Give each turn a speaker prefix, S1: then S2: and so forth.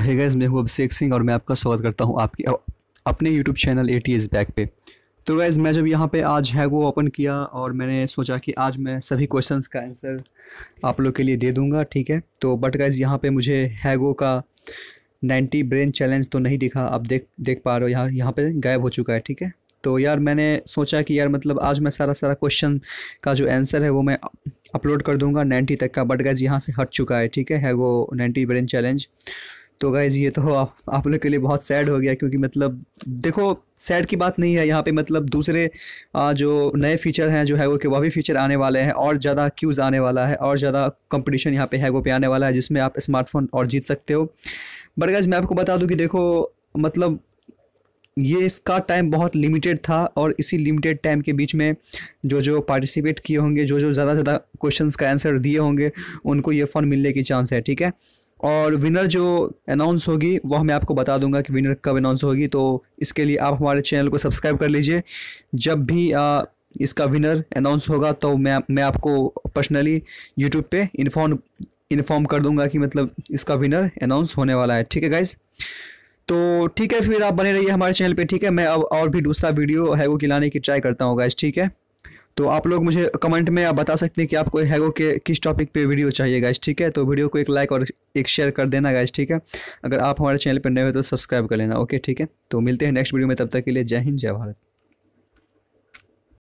S1: हे gas मैं हूँ अभिषेक सिंह और मैं आपका स्वागत करता हूँ आपकी अपने YouTube channel A T S back पे तो गैज़ मैं जब यहाँ पे आज है वो ओपन किया और मैंने सोचा कि आज मैं सभी क्वेश्चंस का आंसर आप लोग के लिए दे दूँगा ठीक है तो बट गैज़ यहाँ पे मुझे हैगो का नाइन्टी ब्रेन चैलेंज तो नहीं दिखा आप देख देख पा रहे हो यहाँ यहाँ पर गायब हो चुका है ठीक है तो यार मैंने सोचा कि यार मतलब आज मैं सारा सारा क्वेश्चन का जो आंसर है वो मैं अपलोड कर दूंगा नाइन्टी तक का बट गैज यहाँ से हट चुका है ठीक है वो नाइन्टी ब्रेन चैलेंज तो गाइज ये तो आप, आप लोग के लिए बहुत सैड हो गया क्योंकि मतलब देखो सैड की बात नहीं है यहाँ पे मतलब दूसरे आ, जो नए फीचर हैं जो हैगो के वह भी फीचर आने वाले हैं और ज़्यादा क्यूज़ आने वाला है और ज़्यादा कंपटीशन यहाँ पे हैगो पे आने वाला है जिसमें आप स्मार्टफोन और जीत सकते हो बट गाइज मैं आपको बता दूँ कि देखो मतलब ये इसका टाइम बहुत लिमिटेड था और इसी लिमिटेड टाइम के बीच में जो जो पार्टिसिपेट किए होंगे जो जो ज़्यादा से ज़्यादा क्वेश्चंस का आंसर दिए होंगे उनको ये फ़ोन मिलने की चांस है ठीक है और विनर जो अनाउंस होगी वह मैं आपको बता दूंगा कि विनर कब अनाउंस होगी तो इसके लिए आप हमारे चैनल को सब्सक्राइब कर लीजिए जब भी आ, इसका विनर अनाउंस होगा तो मैं मैं आपको पर्सनली यूट्यूब पे इन्फॉर्म इन्फॉर्म कर दूंगा कि मतलब इसका विनर अनाउंस होने वाला है ठीक है गाइज़ तो ठीक है फिर आप बने रहिए हमारे चैनल पे ठीक है मैं अब और भी दूसरा वीडियो हैगो खिलाने की ट्राई करता हूँ गाइज ठीक है तो आप लोग मुझे कमेंट में आप बता सकते हैं कि आपको हैगो के किस टॉपिक पे वीडियो चाहिए गाइज ठीक है तो वीडियो को एक लाइक और एक शेयर कर देना गाइज ठीक है अगर आप हमारे चैनल पर नए हो तो सब्सक्राइब कर लेना ओके ठीक है तो मिलते हैं नेक्स्ट वीडियो में तब तक के लिए जय हिंद जय भारत